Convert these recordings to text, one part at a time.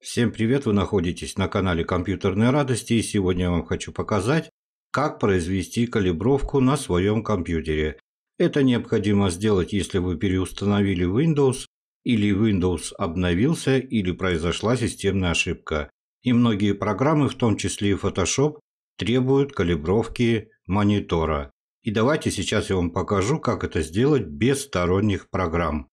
Всем привет, вы находитесь на канале Компьютерные Радости и сегодня я вам хочу показать, как произвести калибровку на своем компьютере. Это необходимо сделать, если вы переустановили Windows или Windows обновился или произошла системная ошибка. И многие программы, в том числе и Photoshop, требуют калибровки монитора. И давайте сейчас я вам покажу, как это сделать без сторонних программ.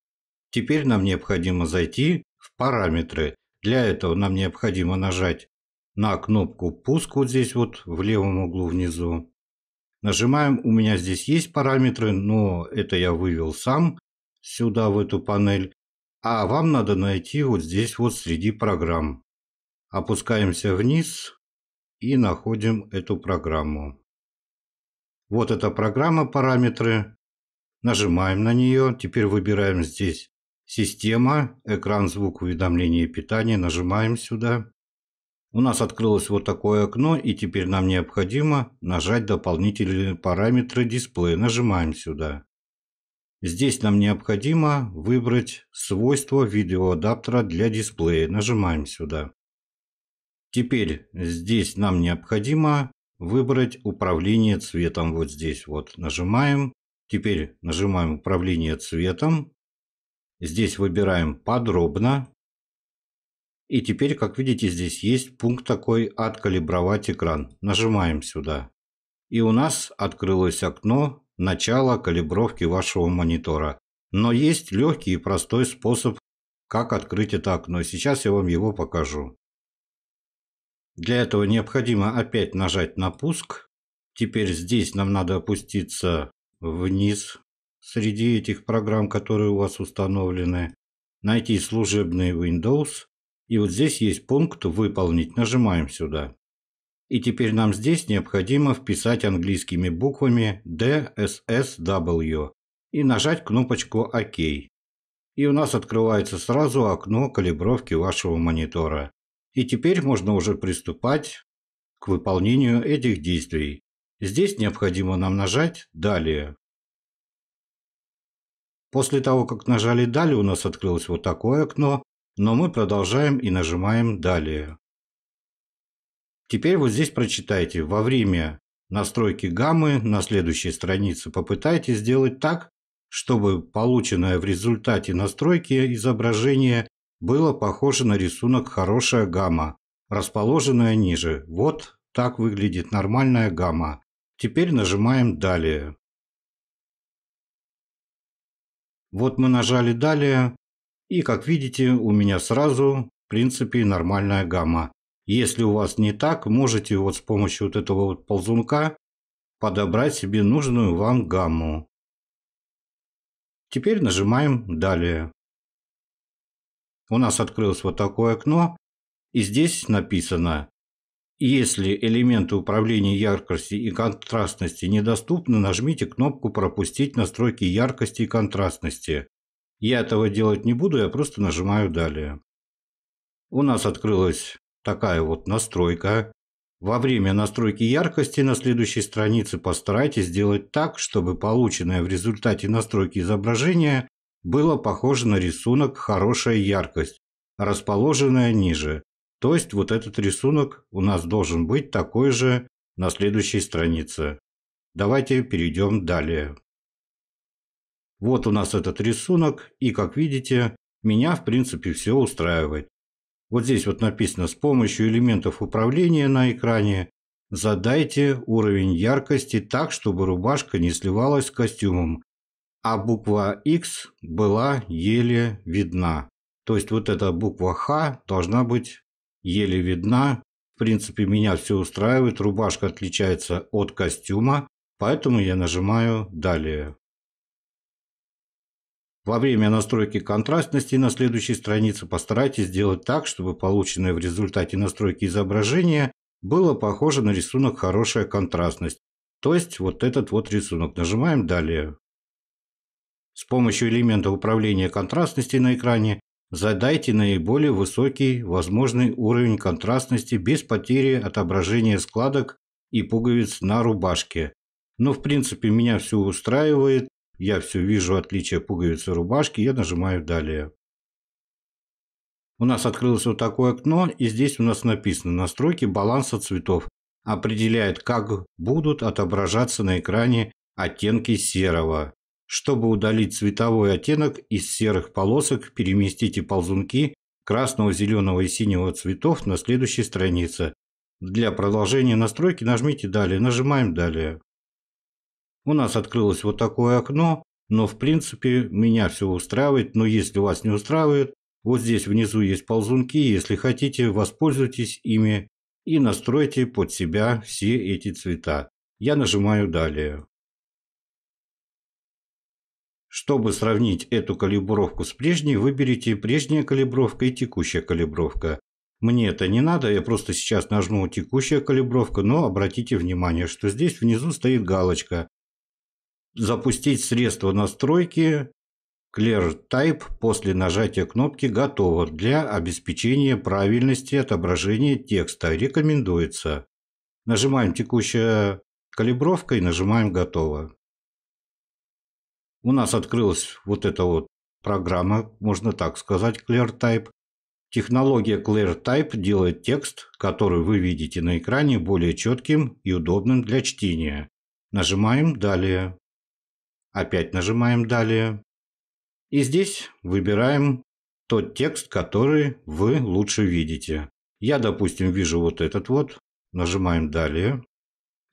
Теперь нам необходимо зайти в параметры для этого нам необходимо нажать на кнопку «Пуск» вот здесь вот в левом углу внизу. Нажимаем, у меня здесь есть параметры, но это я вывел сам сюда, в эту панель. А вам надо найти вот здесь вот среди программ. Опускаемся вниз и находим эту программу. Вот эта программа «Параметры». Нажимаем на нее. Теперь выбираем здесь Система, экран звук уведомления и питания. Нажимаем сюда. У нас открылось вот такое окно и теперь нам необходимо нажать дополнительные параметры дисплея. Нажимаем сюда. Здесь нам необходимо выбрать свойства видеоадаптера для дисплея. Нажимаем сюда. Теперь здесь нам необходимо выбрать управление цветом. Вот здесь вот нажимаем. Теперь нажимаем управление цветом. Здесь выбираем «Подробно». И теперь, как видите, здесь есть пункт такой «Откалибровать экран». Нажимаем сюда. И у нас открылось окно начала калибровки вашего монитора. Но есть легкий и простой способ, как открыть это окно. Сейчас я вам его покажу. Для этого необходимо опять нажать на пуск. Теперь здесь нам надо опуститься вниз среди этих программ, которые у вас установлены, найти служебный Windows. И вот здесь есть пункт «Выполнить». Нажимаем сюда. И теперь нам здесь необходимо вписать английскими буквами DSSW и нажать кнопочку «Ок». И у нас открывается сразу окно калибровки вашего монитора. И теперь можно уже приступать к выполнению этих действий. Здесь необходимо нам нажать «Далее». После того, как нажали «Далее», у нас открылось вот такое окно, но мы продолжаем и нажимаем «Далее». Теперь вот здесь прочитайте во время настройки гаммы на следующей странице попытайтесь сделать так, чтобы полученное в результате настройки изображение было похоже на рисунок «Хорошая гамма», расположенная ниже. Вот так выглядит нормальная гамма. Теперь нажимаем «Далее». Вот мы нажали «Далее», и, как видите, у меня сразу, в принципе, нормальная гамма. Если у вас не так, можете вот с помощью вот этого вот ползунка подобрать себе нужную вам гамму. Теперь нажимаем «Далее». У нас открылось вот такое окно, и здесь написано если элементы управления яркости и контрастности недоступны, нажмите кнопку «Пропустить настройки яркости и контрастности». Я этого делать не буду, я просто нажимаю «Далее». У нас открылась такая вот настройка. Во время настройки яркости на следующей странице постарайтесь сделать так, чтобы полученное в результате настройки изображение было похоже на рисунок «Хорошая яркость», расположенная ниже. То есть вот этот рисунок у нас должен быть такой же на следующей странице. Давайте перейдем далее. Вот у нас этот рисунок, и как видите, меня в принципе все устраивает. Вот здесь вот написано с помощью элементов управления на экране задайте уровень яркости так, чтобы рубашка не сливалась с костюмом, а буква X была еле видна. То есть вот эта буква Х должна быть еле видна. В принципе, меня все устраивает. Рубашка отличается от костюма, поэтому я нажимаю «Далее». Во время настройки контрастности на следующей странице постарайтесь сделать так, чтобы полученное в результате настройки изображение было похоже на рисунок «Хорошая контрастность», то есть вот этот вот рисунок. Нажимаем «Далее». С помощью элемента управления контрастности на экране Задайте наиболее высокий возможный уровень контрастности без потери отображения складок и пуговиц на рубашке. Но ну, в принципе меня все устраивает, я все вижу отличие пуговицы рубашки, я нажимаю «Далее». У нас открылось вот такое окно, и здесь у нас написано «Настройки баланса цветов». Определяет, как будут отображаться на экране оттенки серого. Чтобы удалить цветовой оттенок, из серых полосок переместите ползунки красного, зеленого и синего цветов на следующей странице. Для продолжения настройки нажмите «Далее», нажимаем «Далее». У нас открылось вот такое окно, но в принципе меня все устраивает, но если вас не устраивает, вот здесь внизу есть ползунки, если хотите, воспользуйтесь ими и настройте под себя все эти цвета. Я нажимаю «Далее». Чтобы сравнить эту калибровку с прежней, выберите прежняя калибровка и текущая калибровка. Мне это не надо, я просто сейчас нажму текущая калибровка, но обратите внимание, что здесь внизу стоит галочка «Запустить средство настройки Clear Type после нажатия кнопки «Готово» для обеспечения правильности отображения текста. Рекомендуется. Нажимаем «Текущая калибровка» и нажимаем «Готово» у нас открылась вот эта вот программа, можно так сказать, ClearType. Технология ClearType делает текст, который вы видите на экране, более четким и удобным для чтения. Нажимаем «Далее». Опять нажимаем «Далее». И здесь выбираем тот текст, который вы лучше видите. Я, допустим, вижу вот этот вот. Нажимаем «Далее».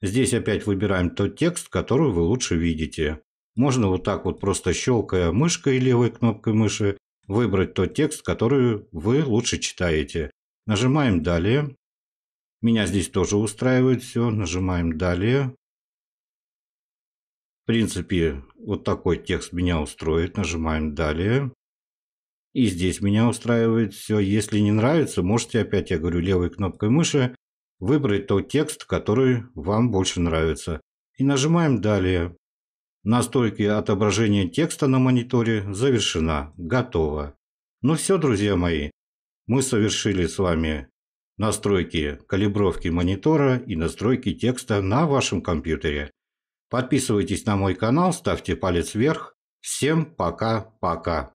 Здесь опять выбираем тот текст, который вы лучше видите. Можно вот так вот просто щелкая мышкой левой кнопкой мыши выбрать тот текст, который вы лучше читаете. Нажимаем «Далее». Меня здесь тоже устраивает все. Нажимаем «Далее». В принципе, вот такой текст меня устроит. Нажимаем «Далее». И здесь меня устраивает все. Если не нравится, можете опять, я говорю, левой кнопкой мыши выбрать тот текст, который вам больше нравится. И нажимаем «Далее». Настройка отображения текста на мониторе завершена, готова. Ну все, друзья мои, мы совершили с вами настройки калибровки монитора и настройки текста на вашем компьютере. Подписывайтесь на мой канал, ставьте палец вверх. Всем пока-пока.